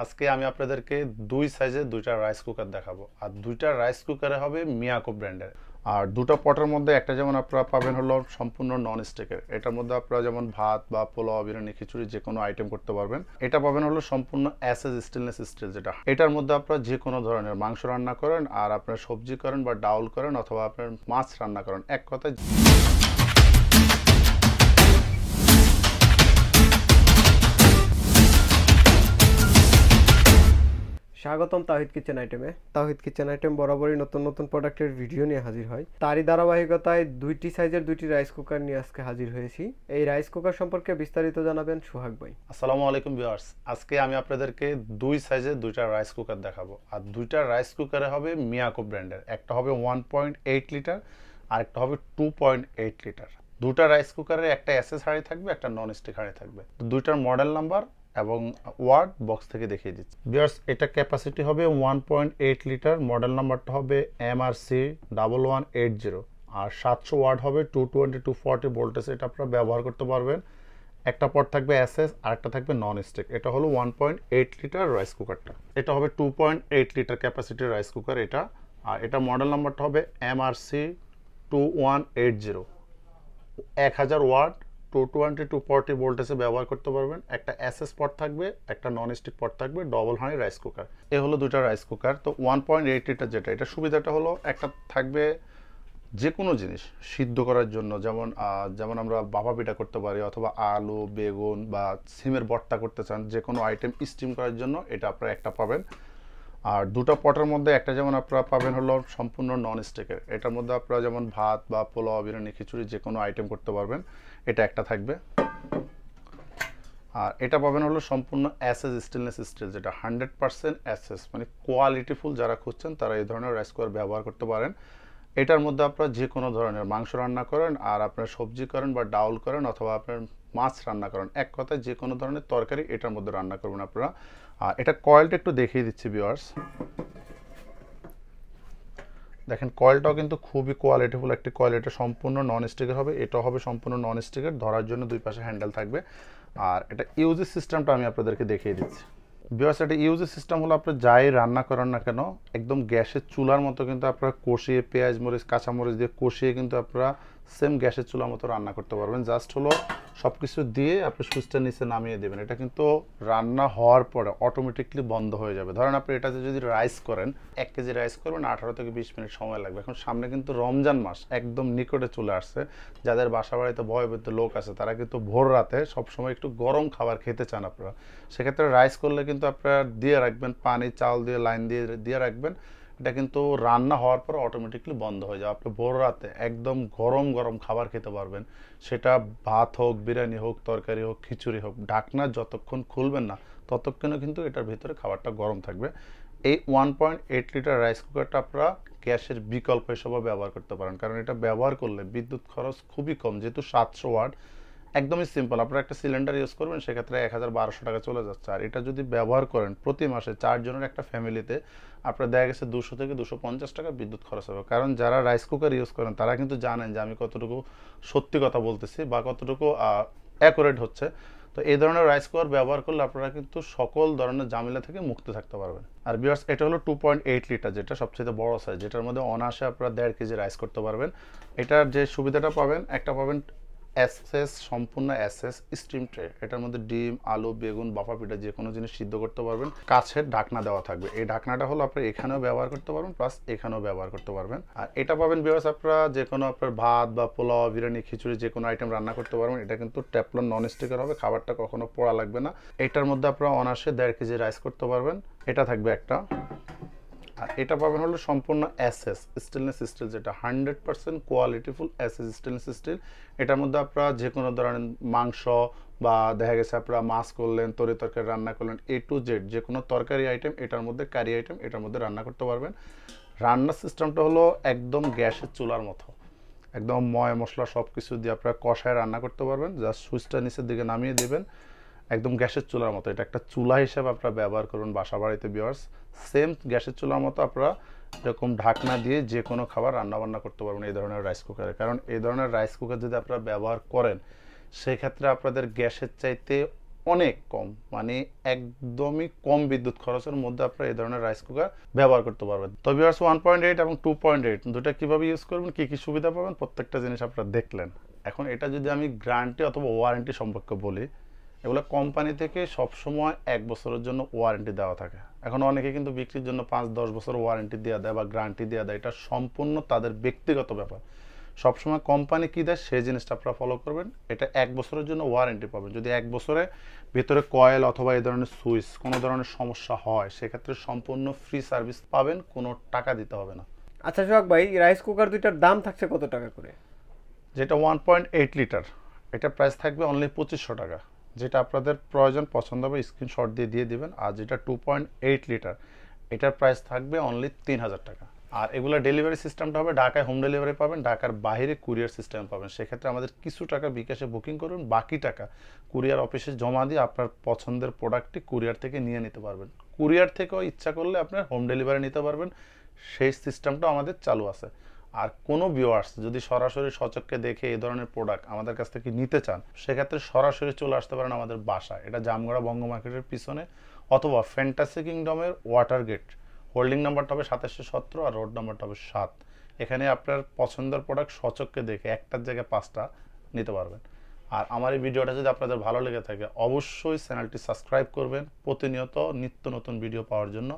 আজকে আমি আপনাদেরকে দুই সাইজে দুইটা রাইস কুকার দেখাবো আর দুইটা রাইস কুকারে হবে মিয়াকো ব্র্যান্ডের আর দুটো পটের মধ্যে একটা যেমন আপনারা পাবেন হলো সম্পূর্ণ নন স্টিকের এটার মধ্যে আপনারা যেমন ভাত বা পোলাও বিরিয়ানি খিচুড়ি যে কোনো আইটেম করতে পারবেন এটা পাবেন হলো সম্পূর্ণ অ্যাসেজ স্টেনলেস স্টিল যেটা এটার মধ্যে আপনারা যে কোনো ধরনের মাংস রান্না করেন আর আপনার সবজি করেন বা ডাউল করেন অথবা আপনার মাছ রান্না করেন এক কথায় স্বাগতম তাহিদ কিচেন আইটেমে তাহিদ কিচেন আইটেম বরাবরই নতুন নতুন প্রোডাক্টের ভিডিও নিয়ে হাজির হয় তারই ধারাবাহিকতায় দুইটি সাইজের দুইটি রাইস কুকার নিয়ে আজকে হাজির হয়েছি এই রাইস কুকার সম্পর্কে বিস্তারিত জানাবেন সোহাগ ভাই আসসালামু আলাইকুম ভিউয়ার্স আজকে আমি আপনাদেরকে দুই সাইজের দুইটা রাইস কুকার দেখাবো আর দুইটা রাইস কুকারে হবে মিয়াকো ব্র্যান্ডের একটা হবে ওয়ান পয়েন্ট এইট লিটার আর একটা হবে টু পয়েন্ট এইট লিটার দুটা রাইস কুকারের একটা এসএস হাঁড়ি থাকবে একটা নন স্টিক হাঁড়ি থাকবে দুইটার মডেল নাম্বার এবং ওয়ার্ড বক্স থেকে দেখিয়ে দিচ্ছি বিয়ার্স এটা ক্যাপাসিটি হবে one point eight liter model নাম্বারটা হবে M R C double one eight zero R সাতশো ওয়ার্ড হবে two twenty two forty voltage এটা আপনারা ব্যবহার করতে পারবেন একটা পট থাকবে অ্যাসেস আর একটা থাকবে নন স্টিক এটা হলো one point eight liter rice কুকারটা এটা হবে টু পয়েন্ট এইট লিটার ক্যাপাসিটির রাইস কুকার এটা আর এটা মডেল নাম্বারটা হবে M R C two one eight zero এক হাজার watt two twenty two forty ভোল্টেজে ব্যবহার করতে পারবেন একটা অ্যাসেস পট থাকবে একটা নন স্টিক পট থাকবে ডবল হানি রাইস কুকার এ হলো দুটো রাইস কুকার তো ওয়ান পয়েন্ট এইট লিটার যেটা এটা সুবিধাটা হলো একটা থাকবে যে কোনো জিনিস সিদ্ধ করার জন্য যেমন যেমন আমরা বাবা পিঠা করতে পারি অথবা আলু বেগুন বা সিমের বট্টা করতে চান যে কোনো আইটেম স্টিম করার জন্য এটা আপনারা একটা পাবেন আর দুটো পটের মধ্যে একটা যেমন আপনারা পাবেন হলো সম্পূর্ণ নন স্টেকের এটার মধ্যে আপনারা যেমন ভাত বা পোলাও বিরিয়ানি খিচুড়ি যে কোনো আইটেম করতে পারবেন এটা একটা থাকবে আর এটা পাবেন হলো সম্পূর্ণ অ্যাসেস স্টেনলেস স্টিল যেটা হান্ড্রেড পারসেন্ট অ্যাসেস মানে কোয়ালিটিফুল যারা খুঁজছেন তারা এই ধরনের রাইস কুকার ব্যবহার করতে পারেন এটার মধ্যে আপনারা যে কোনো ধরনের মাংস রান্না করেন আর আপনার সবজি করেন বা ডাউল করেন অথবা আপনার মাছ রান্না করেন এক কথায় যে কোনো ধরনের তরকারি এটার মধ্যে রান্না করবেন আপনারা আর এটা কয়েলটা একটু দেখিয়ে দিচ্ছি ভিওয়ার্স দেখেন কয়েলটাও কিন্তু খুবই কোয়ালিটিফুল একটি কয়েল এটা সম্পূর্ণ নন স্টিকের হবে এটাও হবে সম্পূর্ণ নন স্টিকের ধরার জন্য দুই পাশে হ্যান্ডেল থাকবে আর এটা ইউজি সিস্টেমটা আমি আপনাদেরকে দেখিয়ে দিচ্ছি বিকজ এটা ইউজি সিস্টেম হলো আপনি যাই রান্না করেন না কেন একদম গ্যাসের চুলার মতো কিন্তু আপনারা কষিয়ে পেঁয়াজ মরিচ কাঁচামরিচ দিয়ে কষিয়ে কিন্তু আপনারা সেম গ্যাসের চুলা মতো রান্না করতে পারবেন জাস্ট হলো সব কিছু দিয়ে আপনি সুইচটা নিচে নামিয়ে দেবেন এটা কিন্তু রান্না হওয়ার পরে অটোমেটিকলি বন্ধ হয়ে যাবে ধরেন আপনি এটাতে যদি রাইস করেন এক কেজি রাইস করবেন আঠারো থেকে বিশ মিনিট সময় লাগবে এখন সামনে কিন্তু রমজান মাস একদম নিকটে চলে আসছে যাদের বাসা বাড়িতে বয়বৃদ্ধ লোক আছে তারা কিন্তু ভোর রাতে সবসময় একটু গরম খাবার খেতে চান আপনারা সেক্ষেত্রে রাইস করলে কিন্তু আপনারা দিয়ে রাখবেন পানি চাল দিয়ে লাইন দিয়ে দিয়ে রাখবেন এটা কিন্তু রান্না হওয়ার পর অটোমেটিকলি বন্ধ হয়ে যাবে আপনি ভোর রাতে একদম গরম গরম খাবার খেতে পারবেন সেটা ভাত হোক বিরিয়ানি হোক তরকারি হোক খিচুড়ি হোক ঢাকনা যতক্ষণ খুলবেন না ততক্ষণও কিন্তু এটার ভিতরে খাবারটা গরম থাকবে এই one point eight liter rice কুকারটা আপনারা গ্যাসের বিকল্প হিসেবে ব্যবহার করতে পারেন কারণ এটা ব্যবহার করলে বিদ্যুৎ খরচ খুবই কম যেহেতু সাতশো ওয়াট একদমই সিম্পল আপনারা একটা সিলিন্ডার ইউজ করবেন সেক্ষেত্রে এক হাজার বারোশো টাকা চলে যাচ্ছে আর এটা যদি ব্যবহার করেন প্রতি মাসে চারজনের একটা ফ্যামিলিতে আপনার দেখা গেছে দুশো থেকে দুশো পঞ্চাশ টাকা বিদ্যুৎ খরচ হবে কারণ যারা রাইস কুকার ইউজ করেন তারা কিন্তু জানেন যে আমি কতটুকু সত্যি কথা বলতেছি বা কতটুকু অ্যাকুরেট হচ্ছে তো এই ধরনের রাইস কুকার ব্যবহার করলে আপনারা কিন্তু সকল ধরনের জামিলা থেকে মুক্ত থাকতে পারবেন আর বিয়ার্স এটা হলো টু পয়েন্ট এইট লিটার যেটা সবচেয়ে বড় সাইজ যেটার মধ্যে অনায়াসে আপনারা দেড় কেজি রাইস করতে পারবেন এটার যে সুবিধাটা পাবেন একটা পাবেন অ্যাসেস সম্পূর্ণ অ্যাসেস স্টিম ট্রে এটার মধ্যে ডিম আলু বেগুন বাফা পিঠা যে কোনো জিনিস সিদ্ধ করতে পারবেন কাছের ঢাকনা দেওয়া থাকবে এই ঢাকনাটা হলো আপনি এখানেও ব্যবহার করতে পারবেন প্লাস এখানেও ব্যবহার করতে পারবেন আর এটা পাবেন বিভাস আপনারা যে কোনো আপনার ভাত বা পোলাও বিরিয়ানি খিচুড়ি যে কোনো আইটেম রান্না করতে পারবেন এটা কিন্তু ট্যাপলন নন স্টিকের হবে খাবারটা কখনো পোড়া লাগবে না এটার মধ্যে আপনারা অনার্সে দেড় কেজি রাইস করতে পারবেন এটা থাকবে একটা আর এটা পাবেন হলো সম্পূর্ণ অ্যাসেস স্টেনলেস স্টিল যেটা হান্ড্রেড পার্সেন্ট কোয়ালিটিফুল অ্যাসেস স্টেনলেস স্টিল এটার মধ্যে আপনারা যে কোনো ধরনের মাংস বা দেখা গেছে আপনারা মাছ করলেন তরি তরকারি রান্না করলেন এ টু জেড যে কোনো তরকারি আইটেম এটার মধ্যে কারি আইটেম এটার মধ্যে রান্না করতে পারবেন রান্নার সিস্টেমটা হলো একদম গ্যাসের চুলার মতো একদম ময় মশলা সব কিছু দিয়ে আপনারা কষায় রান্না করতে পারবেন জাস্ট সুইচটা নিচের দিকে নামিয়ে দেবেন একদম গ্যাসের চুলার মতো এটা একটা চুলা হিসেবে আপনারা ব্যবহার করুন বাসা বাড়িতে বিয়ার্স সেম গ্যাসের চুলার মতো আপনারা এরকম ঢাকনা দিয়ে যে কোনো খাবার রান্নাবান্না করতে পারবেন এই ধরনের রাইস কুকারে কারণ এই ধরনের রাইস কুকার যদি আপনারা ব্যবহার করেন সেক্ষেত্রে আপনাদের গ্যাসের চাইতে অনেক কম মানে একদমই কম বিদ্যুৎ খরচের মধ্যে আপনারা এই ধরনের রাইস কুকার ব্যবহার করতে পারবেন তো বিয়ার্স ওয়ান পয়েন্ট এইট এবং টু পয়েন্ট এইট দুটা কীভাবে ইউজ করবেন কী কী সুবিধা পাবেন প্রত্যেকটা জিনিস আপনারা দেখলেন এখন এটা যদি আমি গ্যারান্টি অথবা ওয়ারেন্টি সম্পর্কে বলি এগুলো কোম্পানি থেকে সবসময় এক বছরের জন্য ওয়ারেন্টি দেওয়া থাকে এখন অনেকে কিন্তু বিক্রির জন্য পাঁচ দশ বছর ওয়ারেন্টি দেওয়া দেয় বা গ্যারান্টি দেওয়া দেয় এটা সম্পূর্ণ তাদের ব্যক্তিগত ব্যাপার সবসময় কোম্পানি কী দেয় সেই জিনিসটা আপনারা ফলো করবেন এটা এক বছরের জন্য ওয়ারেন্টি পাবেন যদি এক বছরে ভিতরে কয়েল অথবা এই ধরনের সুইচ কোনো ধরনের সমস্যা হয় সেক্ষেত্রে সম্পূর্ণ ফ্রি সার্ভিস পাবেন কোনো টাকা দিতে হবে না আচ্ছা সোহাগ ভাই রাইস কুকার দুইটার দাম থাকছে কত টাকা করে যেটা ওয়ান পয়েন্ট এইট লিটার এটা প্রাইস থাকবে অনলি পঁচিশশো টাকা যেটা আপনাদের প্রয়োজন পছন্দ হবে স্ক্রিনশট দিয়ে দিয়ে দেবেন আর যেটা টু পয়েন্ট এইট লিটার এটার প্রাইস থাকবে অনলি তিন হাজার টাকা আর এগুলো ডেলিভারি সিস্টেমটা হবে ঢাকায় হোম ডেলিভারি পাবেন ঢাকার বাইরে কুরিয়ার সিস্টেম পাবেন সেক্ষেত্রে আমাদের কিছু টাকা বিকাশে বুকিং করুন বাকি টাকা কুরিয়ার অফিসে জমা দিয়ে আপনার পছন্দের প্রোডাক্টটি কুরিয়ার থেকে নিয়ে নিতে পারবেন কুরিয়ার থেকেও ইচ্ছা করলে আপনার হোম ডেলিভারি নিতে পারবেন সেই সিস্টেমটাও আমাদের চালু আছে আর কোনো ভিউয়ার্স যদি সরাসরি সচককে দেখে এই ধরনের প্রোডাক্ট আমাদের কাছ থেকে নিতে চান সেক্ষেত্রে সরাসরি চলে আসতে পারেন আমাদের বাসা এটা জামগড়া বঙ্গ মার্কেটের পিছনে অথবা ফ্যান্টাসি কিংডমের ওয়াটার গেট হোল্ডিং নাম্বারটা হবে সাতাশে সতেরো আর রোড নাম্বারটা হবে সাত এখানে আপনার পছন্দের প্রোডাক্ট সচককে দেখে একটার জায়গায় পাঁচটা নিতে পারবেন আর আমার এই ভিডিওটা যদি আপনাদের ভালো লেগে থাকে অবশ্যই চ্যানেলটি সাবস্ক্রাইব করবেন প্রতিনিয়ত নিত্য নতুন ভিডিও পাওয়ার জন্য